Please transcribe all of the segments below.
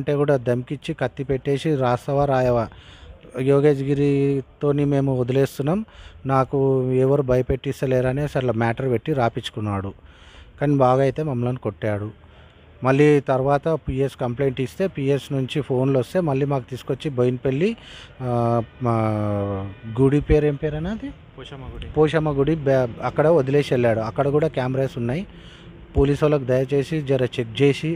అంటే కూడా దమ్కిచ్చి కత్తి పెట్టేసి రాసవా రాయవా యోగేష్గిరితోని మేము వదిలేస్తున్నాం నాకు ఎవరు భయపెట్టిస్తలేరని అసలు మ్యాటర్ పెట్టి రాపించుకున్నాడు కానీ బాగా అయితే మమ్మల్ని కొట్టాడు మళ్ళీ తర్వాత పిఎస్ కంప్లైంట్ ఇస్తే పిఎస్ నుంచి ఫోన్లు వస్తే మళ్ళీ మాకు తీసుకొచ్చి బోయినపల్లి మా గుడి పేరు ఏం పేరు అన్నది పోషమ్మ గుడి పోషమ్మ గుడి అక్కడ వదిలేసి వెళ్ళాడు అక్కడ కూడా కెమెరాస్ ఉన్నాయి పోలీసు వాళ్ళకి దయచేసి జర చెక్ చేసి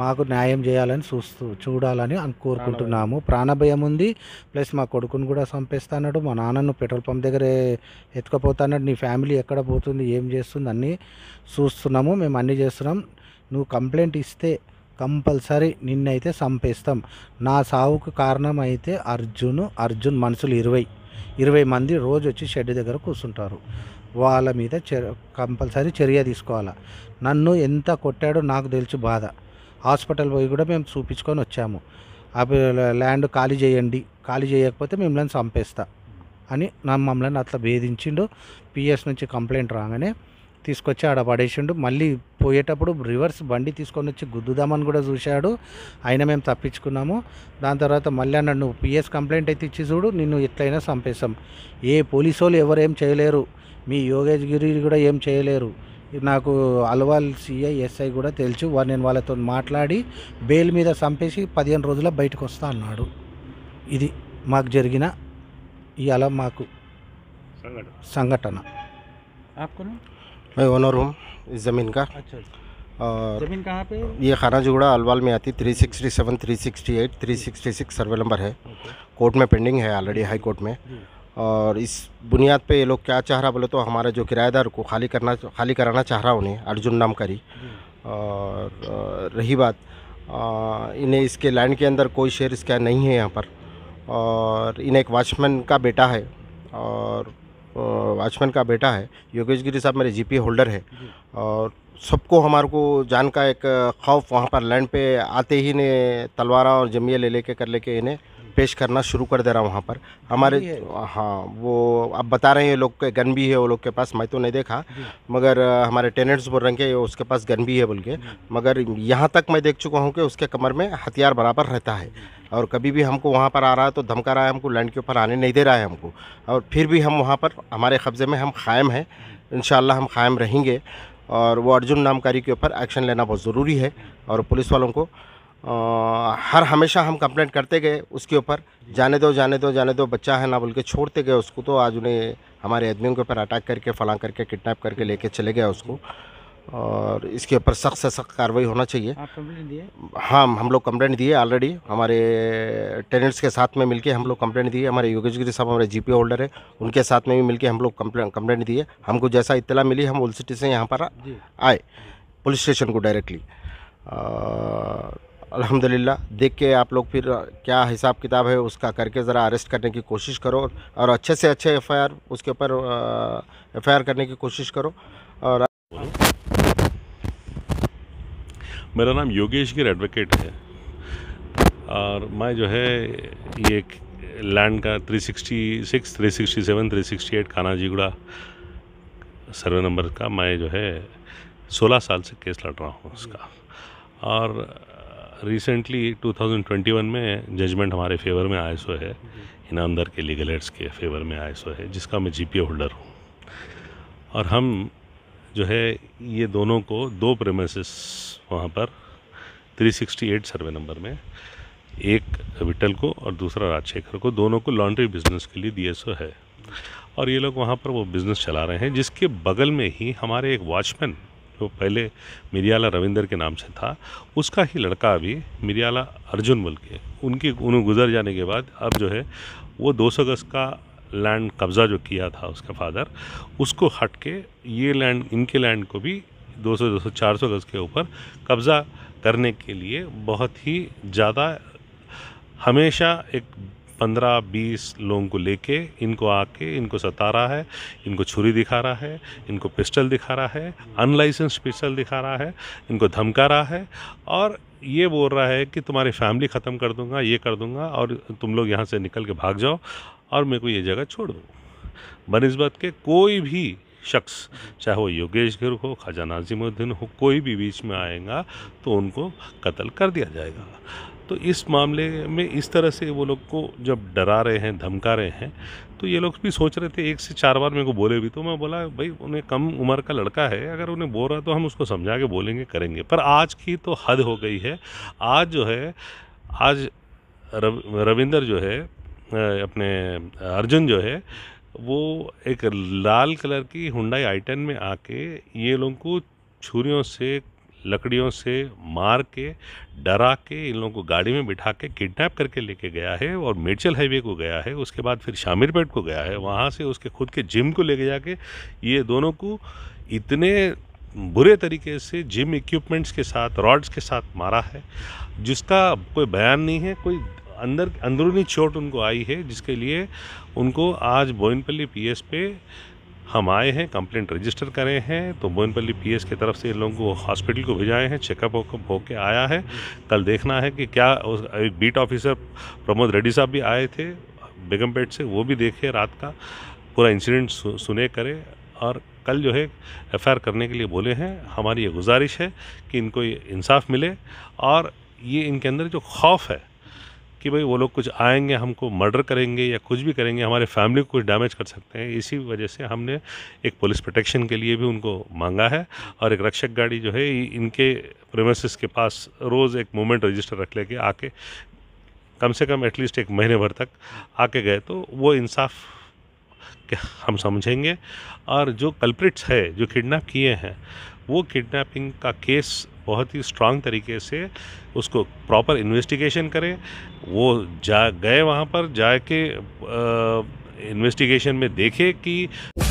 మాకు న్యాయం చేయాలని చూస్తూ చూడాలని కోరుకుంటున్నాము ప్రాణభయం ఉంది ప్లస్ మా కొడుకును కూడా చంపేస్తాడు మా నాన్నను పెట్రోల్ పంప్ దగ్గరే ఎత్తుకపోతాడు నీ ఫ్యామిలీ ఎక్కడ పోతుంది ఏం చేస్తుంది అన్నీ చూస్తున్నాము మేము అన్నీ చేస్తున్నాం నువ్వు కంప్లైంట్ ఇస్తే కంపల్సరీ నిన్నైతే చంపేస్తాం నా సావుకు కారణం అయితే అర్జున్ అర్జున్ మనుషులు ఇరవై ఇరవై మంది రోజు వచ్చి షెడ్ దగ్గర కూర్చుంటారు వాళ్ళ మీద కంపల్సరీ చర్య తీసుకోవాలి నన్ను ఎంత కొట్టాడో నాకు తెలుసు బాధ హాస్పిటల్ పోయి కూడా మేము చూపించుకొని వచ్చాము ల్యాండ్ ఖాళీ చేయండి ఖాళీ చేయకపోతే మిమ్మల్ని చంపేస్తా అని నా మమ్మల్ని అట్లా వేధించిండు పిఎస్ నుంచి కంప్లైంట్ రాగానే తీసుకొచ్చి ఆడ పడేసిండు మళ్ళీ పోయేటప్పుడు రివర్స్ బండి తీసుకొని వచ్చి గుద్దుదామని కూడా చూశాడు అయినా మేము తప్పించుకున్నాము దాని తర్వాత మళ్ళీ నన్ను నువ్వు పిఎస్ కంప్లైంట్ అయితే ఇచ్చి చూడు నిన్ను ఎట్లయినా చంపేస్తాం ఏ పోలీసు వాళ్ళు ఎవరేం చేయలేరు మీ యోగేష్ గిరి కూడా ఏం చేయలేరు నాకు అలవాల్ సీఐ ఎస్ఐ కూడా తెలుసు వారు నేను వాళ్ళతో మాట్లాడి బెయిల్ మీద చంపేసి పదిహేను రోజుల బయటకు వస్తా అన్నాడు ఇది మాకు జరిగిన ఈ మాకు సంఘటన ఈ ఖనాజ్ కూడా అల్వాల్ మే అతి three sixty seven three sixty eight three sixty six survey number హే కోర్ట్ మే పెండింగ్ హే ఆల్రెడీ హైకోర్ట్ మే और इस बुनियाद पे ये लोग क्या चाह रहा बोले तो हमारा जो किराएदार को खाली करना खाली कराना चाह रहा उन्हें अर्जुन नाम करी और रही बात इन्हें इसके लैंड के अंदर कोई शेयर इसका नहीं है यहाँ पर और इन्हें एक वॉचमैन का बेटा है और वॉचमैन का बेटा है योगेश गिरी साहब मेरे जीपी होल्डर है और सबको हमारे को जान का एक खौफ वहाँ पर लैंड पे आते ही ने तलवारा और जमिया ले लेके कर लेके इन्हें पेश करना शुरू कर दे रहा हूँ वहाँ पर हमारे हाँ वो अब बता रहे हैं ये लोग के गन भी है वो लोग के पास मैं तो नहीं देखा मगर हमारे टेनेंट्स बोल रहे हैं कि उसके पास गन भी है बोल के मगर यहाँ तक मैं देख चुका हूँ कि उसके कमर में हथियार बराबर रहता है और कभी भी हमको वहाँ पर आ रहा है तो धमका रहा है हमको लैंड के ऊपर आने नहीं दे रहा है हमको और फिर भी हम वहाँ पर हमारे कब्ज़े में हम कायम हैं इन हम कायम रहेंगे और वो अर्जुन नामकारी के ऊपर एक्शन लेना बहुत ज़रूरी है और पुलिस वालों को हर हमेशा हम कंप्लेंट करते गए उसके ऊपर जाने दो जाने दो जाने दो बच्चा है ना बोल के छोड़ते गए उसको तो आज उन्हें हमारे आदमियों के ऊपर अटैक करके फला करके किडनैप करके लेके चले गया उसको और इसके ऊपर सख्त से सख्त कार्रवाई होना चाहिए आप हाँ हम लोग कंप्लेंट दिए ऑलरेडी हमारे टेनेंट्स के साथ में मिलके हम लोग कंप्लेंट दिए हमारे योगेश गिरी साहब हमारे जीपी होल्डर है उनके साथ में भी मिलके हम लोग कंप्लेंट कंप्लेंट दिए हमको जैसा इतला मिली हम उल सिटी से यहाँ पर आए पुलिस स्टेशन को डायरेक्टली अल्हम्दुलिल्लाह देख के आप लोग फिर क्या हिसाब किताब है उसका करके ज़रा अरेस्ट करने की कोशिश करो और अच्छे से अच्छे एफ उसके ऊपर एफ करने की कोशिश करो और मेरा नाम योगेश गिर एडवोकेट है और मैं जो है ये लैंड का 366, 367, 368 जीगुड़ा सर्वे नंबर का मैं जो है 16 साल से केस लड़ रहा हूँ उसका और रिसेंटली 2021 में जजमेंट हमारे फेवर में आए सो है इनामदार के लीगल एड्स के फेवर में आए सो है जिसका मैं जीपीए होल्डर हूँ और हम जो है ये दोनों को दो प्रेमिसेस वहाँ पर 368 सर्वे नंबर में एक विटल को और दूसरा राजशेखर को दोनों को लॉन्ड्री बिजनेस के लिए दिए सो है और ये लोग वहाँ पर वो बिज़नेस चला रहे हैं जिसके बगल में ही हमारे एक वॉचमैन जो तो पहले मिरियाला रविंदर के नाम से था उसका ही लड़का अभी मिरियाला अर्जुन बोल के उनकी उन्होंने गुजर जाने के बाद अब जो है वो दो सौ गज़ का लैंड कब्ज़ा जो किया था उसका फादर उसको हट के ये लैंड इनके लैंड को भी 200 200 400 गज़ के ऊपर कब्ज़ा करने के लिए बहुत ही ज़्यादा हमेशा एक पंद्रह बीस लोगों को लेके इनको आके इनको सता रहा है इनको छुरी दिखा रहा है इनको पिस्टल दिखा रहा है अनलाइसेंस पिस्टल दिखा रहा है इनको धमका रहा है और ये बोल रहा है कि तुम्हारी फैमिली ख़त्म कर दूंगा ये कर दूंगा और तुम लोग यहाँ से निकल के भाग जाओ और मेरे को ये जगह छोड़ दो बनस्बत के कोई भी शख्स चाहे वो योगेश गिर हो ख्वाजा नाजिमुद्दीन हो कोई भी बीच में आएगा तो उनको कत्ल कर दिया जाएगा तो इस मामले में इस तरह से वो लोग को जब डरा रहे हैं धमका रहे हैं तो ये लोग भी सोच रहे थे एक से चार बार मेरे को बोले भी तो मैं बोला भाई उन्हें कम उम्र का लड़का है अगर उन्हें बोल रहा तो हम उसको समझा के बोलेंगे करेंगे पर आज की तो हद हो गई है आज जो है आज रविंदर जो है अपने अर्जुन जो है वो एक लाल कलर की हुंडाई आई में आके ये लोगों को छुरीों से लकड़ियों से मार के डरा के इन लोगों को गाड़ी में बिठा के किडनैप करके लेके गया है और मेडचल हाईवे को गया है उसके बाद फिर शामिरपेट को गया है वहाँ से उसके खुद के जिम को लेके जाके ये दोनों को इतने बुरे तरीके से जिम इक्विपमेंट्स के साथ रॉड्स के साथ मारा है जिसका कोई बयान नहीं है कोई अंदर अंदरूनी चोट उनको आई है जिसके लिए उनको आज बोइनपल्ली पी पे हम आए हैं कंप्लेंट रजिस्टर करे हैं तो मोइनपल्ली एस की तरफ से इन लोगों को हॉस्पिटल को भेजाए हैं चेकअप हो होके आया है कल देखना है कि क्या उस एक बीट ऑफिसर प्रमोद रेड्डी साहब भी आए थे बेगमपेट से वो भी देखे रात का पूरा इंसिडेंट सुने करे और कल जो है एफ करने के लिए बोले हैं हमारी ये गुजारिश है कि इनको इंसाफ मिले और ये इनके अंदर जो खौफ है कि भाई वो लोग कुछ आएंगे हमको मर्डर करेंगे या कुछ भी करेंगे हमारे फैमिली को कुछ डैमेज कर सकते हैं इसी वजह से हमने एक पुलिस प्रोटेक्शन के लिए भी उनको मांगा है और एक रक्षक गाड़ी जो है इनके प्रेमिस के पास रोज़ एक मोमेंट रजिस्टर रख लेके आके कम से कम एटलीस्ट एक महीने भर तक आके गए तो वो इंसाफ हम समझेंगे और जो कल्प्रिट्स है जो किडनैप किए हैं वो किडनैपिंग का केस बहुत ही स्ट्रांग तरीके से उसको प्रॉपर इन्वेस्टिगेशन करें वो जा गए वहाँ पर जाके इन्वेस्टिगेशन में देखे कि